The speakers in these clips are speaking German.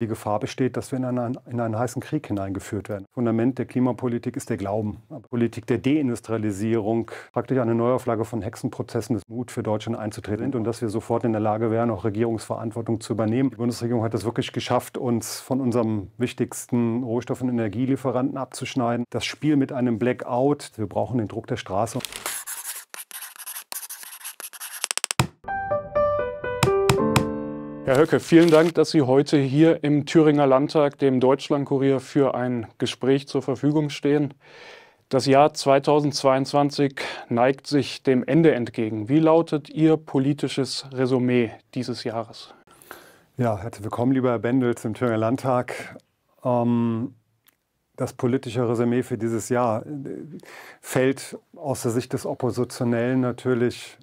Die Gefahr besteht, dass wir in einen, in einen heißen Krieg hineingeführt werden. Fundament der Klimapolitik ist der Glauben. Aber Politik der Deindustrialisierung, praktisch eine Neuauflage von Hexenprozessen des Mut für Deutschland einzutreten sind und dass wir sofort in der Lage wären, auch Regierungsverantwortung zu übernehmen. Die Bundesregierung hat es wirklich geschafft, uns von unserem wichtigsten Rohstoff- und Energielieferanten abzuschneiden. Das Spiel mit einem Blackout, wir brauchen den Druck der Straße. Herr Höcke, vielen Dank, dass Sie heute hier im Thüringer Landtag, dem Deutschlandkurier, für ein Gespräch zur Verfügung stehen. Das Jahr 2022 neigt sich dem Ende entgegen. Wie lautet Ihr politisches Resümee dieses Jahres? Ja, herzlich willkommen, lieber Herr Bendel, zum Thüringer Landtag. Ähm, das politische Resümee für dieses Jahr äh, fällt aus der Sicht des Oppositionellen natürlich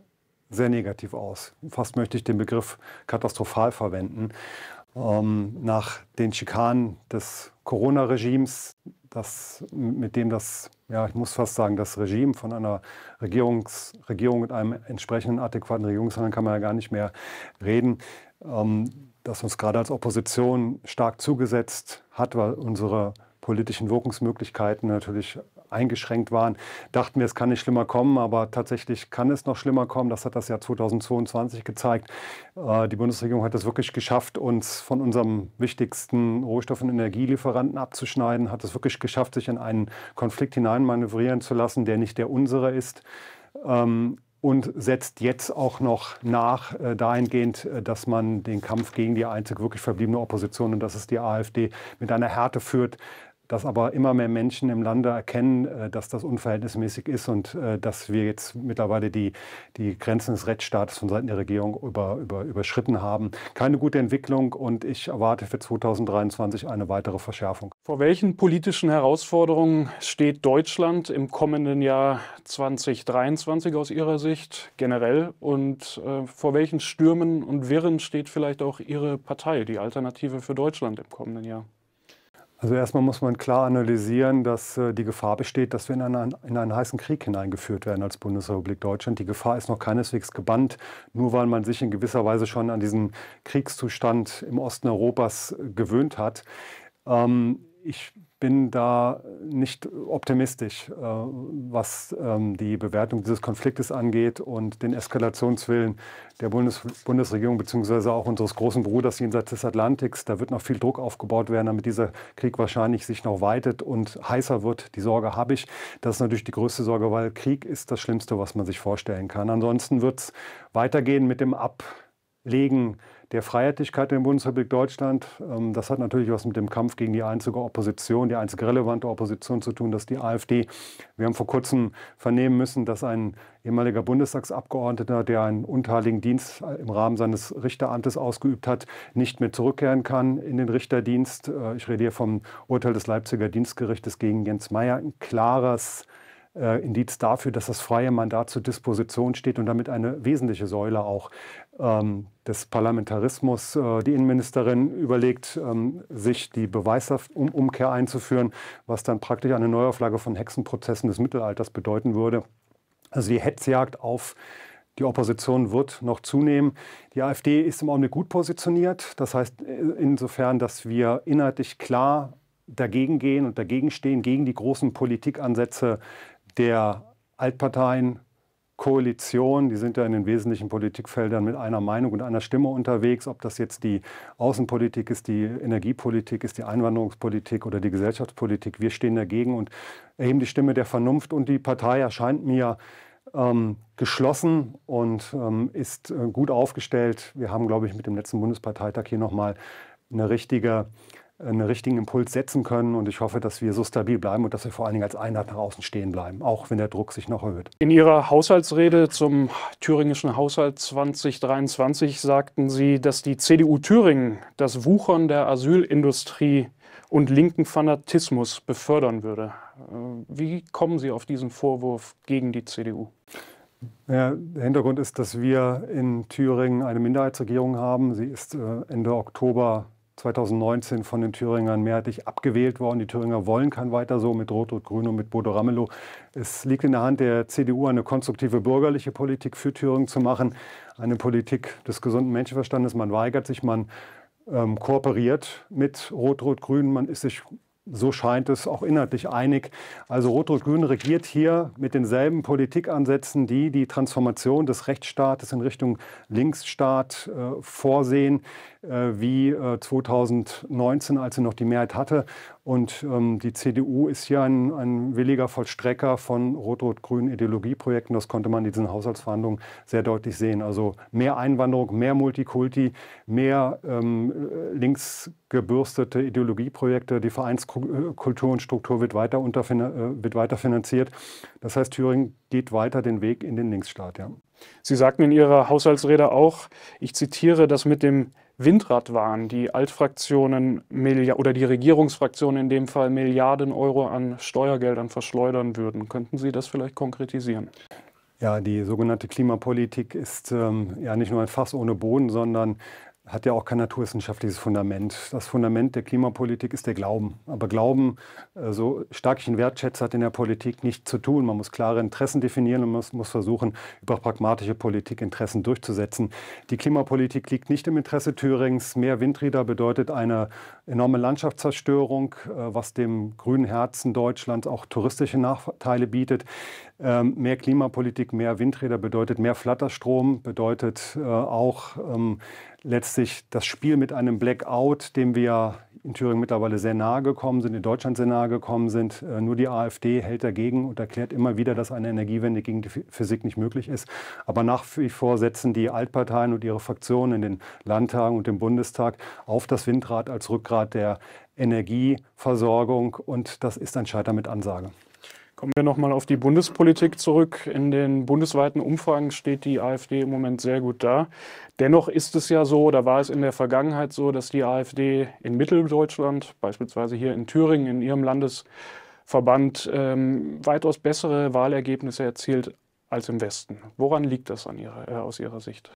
sehr negativ aus. Fast möchte ich den Begriff katastrophal verwenden. Ähm, nach den Schikanen des Corona-Regimes, mit dem das, ja, ich muss fast sagen, das Regime von einer Regierungs Regierung mit einem entsprechenden adäquaten Regierungshandel kann man ja gar nicht mehr reden, ähm, das uns gerade als Opposition stark zugesetzt hat, weil unsere politischen Wirkungsmöglichkeiten natürlich eingeschränkt waren, dachten wir, es kann nicht schlimmer kommen, aber tatsächlich kann es noch schlimmer kommen. Das hat das Jahr 2022 gezeigt. Äh, die Bundesregierung hat es wirklich geschafft, uns von unserem wichtigsten Rohstoff- und Energielieferanten abzuschneiden, hat es wirklich geschafft, sich in einen Konflikt hineinmanövrieren zu lassen, der nicht der unsere ist. Ähm, und setzt jetzt auch noch nach äh, dahingehend, äh, dass man den Kampf gegen die einzig wirklich verbliebene Opposition, und das ist die AfD, mit einer Härte führt, dass aber immer mehr Menschen im Lande erkennen, äh, dass das unverhältnismäßig ist und äh, dass wir jetzt mittlerweile die, die Grenzen des Rechtsstaates von Seiten der Regierung über, über, überschritten haben. Keine gute Entwicklung und ich erwarte für 2023 eine weitere Verschärfung. Vor welchen politischen Herausforderungen steht Deutschland im kommenden Jahr 2023 aus Ihrer Sicht generell und äh, vor welchen Stürmen und Wirren steht vielleicht auch Ihre Partei, die Alternative für Deutschland im kommenden Jahr? Also erstmal muss man klar analysieren, dass äh, die Gefahr besteht, dass wir in einen, in einen heißen Krieg hineingeführt werden als Bundesrepublik Deutschland. Die Gefahr ist noch keineswegs gebannt, nur weil man sich in gewisser Weise schon an diesen Kriegszustand im Osten Europas äh, gewöhnt hat. Ähm, ich bin da nicht optimistisch, äh, was ähm, die Bewertung dieses Konfliktes angeht und den Eskalationswillen der Bundes Bundesregierung bzw. auch unseres großen Bruders jenseits des Atlantiks. Da wird noch viel Druck aufgebaut werden, damit dieser Krieg wahrscheinlich sich noch weitet und heißer wird. Die Sorge habe ich. Das ist natürlich die größte Sorge, weil Krieg ist das Schlimmste, was man sich vorstellen kann. Ansonsten wird es weitergehen mit dem Ablegen der Freiheitlichkeit in der Bundesrepublik Deutschland. Ähm, das hat natürlich was mit dem Kampf gegen die einzige Opposition, die einzige relevante Opposition zu tun, dass die AfD, wir haben vor kurzem vernehmen müssen, dass ein ehemaliger Bundestagsabgeordneter, der einen unteiligen Dienst im Rahmen seines Richteramtes ausgeübt hat, nicht mehr zurückkehren kann in den Richterdienst. Äh, ich rede hier vom Urteil des Leipziger Dienstgerichtes gegen Jens Meyer. Ein klares äh, Indiz dafür, dass das freie Mandat zur Disposition steht und damit eine wesentliche Säule auch ähm, des Parlamentarismus. Äh, die Innenministerin überlegt, ähm, sich die Beweisumkehr einzuführen, was dann praktisch eine Neuauflage von Hexenprozessen des Mittelalters bedeuten würde. Also die Hetzjagd auf die Opposition wird noch zunehmen. Die AfD ist im Augenblick gut positioniert. Das heißt äh, insofern, dass wir inhaltlich klar dagegen gehen und dagegen stehen, gegen die großen Politikansätze der Altparteien Koalition, die sind ja in den wesentlichen Politikfeldern mit einer Meinung und einer Stimme unterwegs, ob das jetzt die Außenpolitik ist, die Energiepolitik ist, die Einwanderungspolitik oder die Gesellschaftspolitik. Wir stehen dagegen und erheben die Stimme der Vernunft und die Partei erscheint mir ähm, geschlossen und ähm, ist äh, gut aufgestellt. Wir haben, glaube ich, mit dem letzten Bundesparteitag hier nochmal eine richtige einen richtigen Impuls setzen können. Und ich hoffe, dass wir so stabil bleiben und dass wir vor allen Dingen als Einheit nach außen stehen bleiben, auch wenn der Druck sich noch erhöht. In Ihrer Haushaltsrede zum thüringischen Haushalt 2023 sagten Sie, dass die CDU Thüringen das Wuchern der Asylindustrie und linken Fanatismus befördern würde. Äh, wie kommen Sie auf diesen Vorwurf gegen die CDU? Ja, der Hintergrund ist, dass wir in Thüringen eine Minderheitsregierung haben. Sie ist äh, Ende Oktober 2019 von den Thüringern mehrheitlich abgewählt worden. Die Thüringer wollen kein weiter so mit Rot rot Grün und mit Bodo Ramelow. Es liegt in der Hand der CDU, eine konstruktive bürgerliche Politik für Thüringen zu machen, eine Politik des gesunden Menschenverstandes. Man weigert sich, man ähm, kooperiert mit Rot-Rot-Grün, man ist sich so scheint es auch inhaltlich einig. Also Rot-Rot-Grün regiert hier mit denselben Politikansätzen, die die Transformation des Rechtsstaates in Richtung Linksstaat äh, vorsehen, äh, wie äh, 2019, als sie noch die Mehrheit hatte. Und ähm, die CDU ist ja ein, ein williger Vollstrecker von rot-rot-grünen Ideologieprojekten. Das konnte man in diesen Haushaltsverhandlungen sehr deutlich sehen. Also mehr Einwanderung, mehr Multikulti, mehr ähm, linksgebürstete Ideologieprojekte. Die Vereinskultur und Struktur wird weiter, äh, wird weiter finanziert. Das heißt, Thüringen geht weiter den Weg in den Linksstaat. Ja. Sie sagten in Ihrer Haushaltsrede auch, ich zitiere, dass mit dem Windrad waren, die Altfraktionen Milliard oder die Regierungsfraktionen in dem Fall Milliarden Euro an Steuergeldern verschleudern würden. Könnten Sie das vielleicht konkretisieren? Ja, die sogenannte Klimapolitik ist ähm, ja nicht nur ein Fass ohne Boden, sondern hat ja auch kein naturwissenschaftliches Fundament. Das Fundament der Klimapolitik ist der Glauben. Aber Glauben, äh, so stark ich ihn wertschätze, hat in der Politik nichts zu tun. Man muss klare Interessen definieren und man muss versuchen, über pragmatische Politik Interessen durchzusetzen. Die Klimapolitik liegt nicht im Interesse Thürings. Mehr Windräder bedeutet eine enorme Landschaftszerstörung, äh, was dem grünen Herzen Deutschlands auch touristische Nachteile bietet. Ähm, mehr Klimapolitik, mehr Windräder bedeutet mehr Flatterstrom, bedeutet äh, auch ähm, letztlich das Spiel mit einem Blackout, dem wir in Thüringen mittlerweile sehr nahe gekommen sind, in Deutschland sehr nahe gekommen sind. Äh, nur die AfD hält dagegen und erklärt immer wieder, dass eine Energiewende gegen die Physik nicht möglich ist. Aber nach wie vor setzen die Altparteien und ihre Fraktionen in den Landtagen und im Bundestag auf das Windrad als Rückgrat der Energieversorgung und das ist ein Scheiter mit Ansage. Kommen wir nochmal auf die Bundespolitik zurück. In den bundesweiten Umfragen steht die AfD im Moment sehr gut da. Dennoch ist es ja so, da war es in der Vergangenheit so, dass die AfD in Mitteldeutschland, beispielsweise hier in Thüringen, in ihrem Landesverband, ähm, weitaus bessere Wahlergebnisse erzielt als im Westen. Woran liegt das ihrer, äh, aus Ihrer Sicht?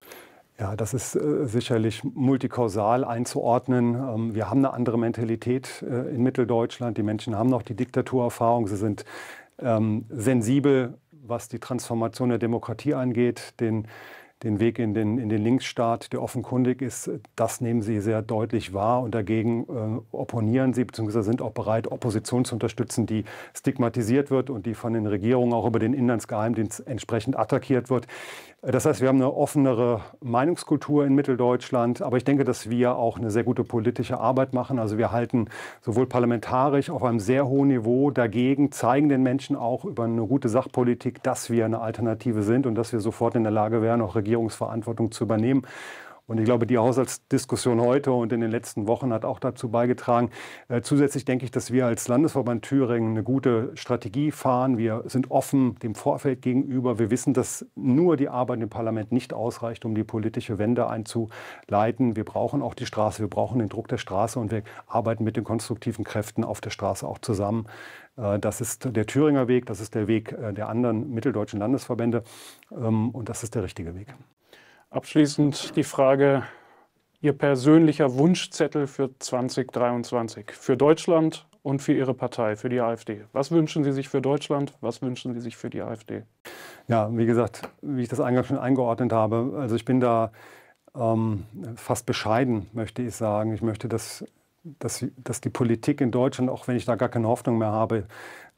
Ja, das ist äh, sicherlich multikausal einzuordnen. Ähm, wir haben eine andere Mentalität äh, in Mitteldeutschland. Die Menschen haben noch die Diktaturerfahrung. Sie sind ähm, sensibel, was die Transformation der Demokratie angeht, den den Weg in den, in den Linksstaat, der offenkundig ist, das nehmen sie sehr deutlich wahr und dagegen äh, opponieren sie bzw. sind auch bereit, Opposition zu unterstützen, die stigmatisiert wird und die von den Regierungen auch über den Inlandsgeheimdienst entsprechend attackiert wird. Äh, das heißt, wir haben eine offenere Meinungskultur in Mitteldeutschland, aber ich denke, dass wir auch eine sehr gute politische Arbeit machen. Also wir halten sowohl parlamentarisch auf einem sehr hohen Niveau dagegen, zeigen den Menschen auch über eine gute Sachpolitik, dass wir eine Alternative sind und dass wir sofort in der Lage wären, auch Regierungen Regierungsverantwortung zu übernehmen. Und ich glaube, die Haushaltsdiskussion heute und in den letzten Wochen hat auch dazu beigetragen. Äh, zusätzlich denke ich, dass wir als Landesverband Thüringen eine gute Strategie fahren. Wir sind offen dem Vorfeld gegenüber. Wir wissen, dass nur die Arbeit im Parlament nicht ausreicht, um die politische Wende einzuleiten. Wir brauchen auch die Straße, wir brauchen den Druck der Straße und wir arbeiten mit den konstruktiven Kräften auf der Straße auch zusammen. Äh, das ist der Thüringer Weg, das ist der Weg äh, der anderen mitteldeutschen Landesverbände ähm, und das ist der richtige Weg. Abschließend die Frage, Ihr persönlicher Wunschzettel für 2023, für Deutschland und für Ihre Partei, für die AfD. Was wünschen Sie sich für Deutschland? Was wünschen Sie sich für die AfD? Ja, wie gesagt, wie ich das eingangs schon eingeordnet habe, also ich bin da ähm, fast bescheiden, möchte ich sagen. Ich möchte, dass, dass, dass die Politik in Deutschland, auch wenn ich da gar keine Hoffnung mehr habe,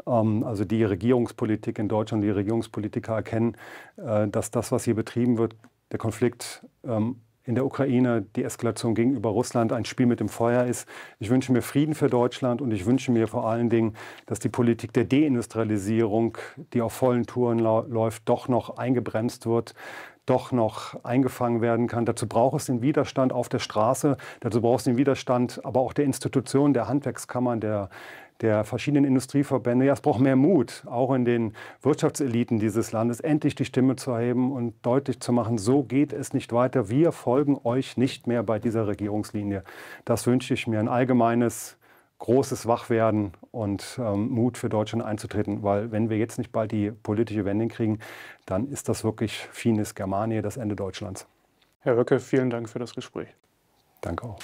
ähm, also die Regierungspolitik in Deutschland, die Regierungspolitiker erkennen, äh, dass das, was hier betrieben wird, der Konflikt ähm, in der Ukraine, die Eskalation gegenüber Russland ein Spiel mit dem Feuer ist. Ich wünsche mir Frieden für Deutschland und ich wünsche mir vor allen Dingen, dass die Politik der Deindustrialisierung, die auf vollen Touren läuft, doch noch eingebremst wird, doch noch eingefangen werden kann. Dazu braucht es den Widerstand auf der Straße, dazu braucht es den Widerstand aber auch der Institutionen, der Handwerkskammern, der, der verschiedenen Industrieverbände. Ja, es braucht mehr Mut, auch in den Wirtschaftseliten dieses Landes, endlich die Stimme zu erheben und deutlich zu machen, so geht es nicht weiter. Wir folgen euch nicht mehr bei dieser Regierungslinie. Das wünsche ich mir, ein allgemeines großes Wachwerden und ähm, Mut für Deutschland einzutreten, weil wenn wir jetzt nicht bald die politische Wende kriegen, dann ist das wirklich Finis Germanie, das Ende Deutschlands. Herr Röcke, vielen Dank für das Gespräch. Danke auch.